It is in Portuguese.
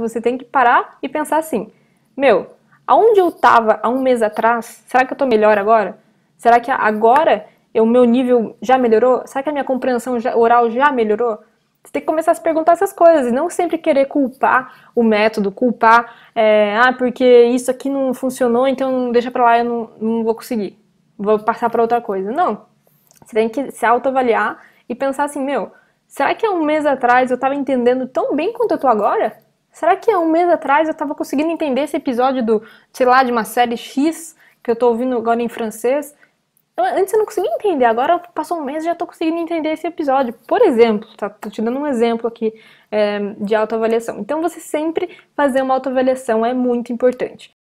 Você tem que parar e pensar assim: meu, aonde eu estava há um mês atrás? Será que eu estou melhor agora? Será que agora o meu nível já melhorou? Será que a minha compreensão já, oral já melhorou? Você tem que começar a se perguntar essas coisas e não sempre querer culpar o método, culpar, é, ah, porque isso aqui não funcionou, então deixa pra lá, eu não, não vou conseguir, vou passar para outra coisa. Não. Você tem que se autoavaliar e pensar assim: meu, será que há um mês atrás eu estava entendendo tão bem quanto eu tô agora? Será que há um mês atrás eu estava conseguindo entender esse episódio do, sei lá, de uma série X que eu estou ouvindo agora em francês? Eu, antes eu não conseguia entender, agora passou um mês e já estou conseguindo entender esse episódio. Por exemplo, tá? Tô te dando um exemplo aqui é, de autoavaliação. Então você sempre fazer uma autoavaliação é muito importante.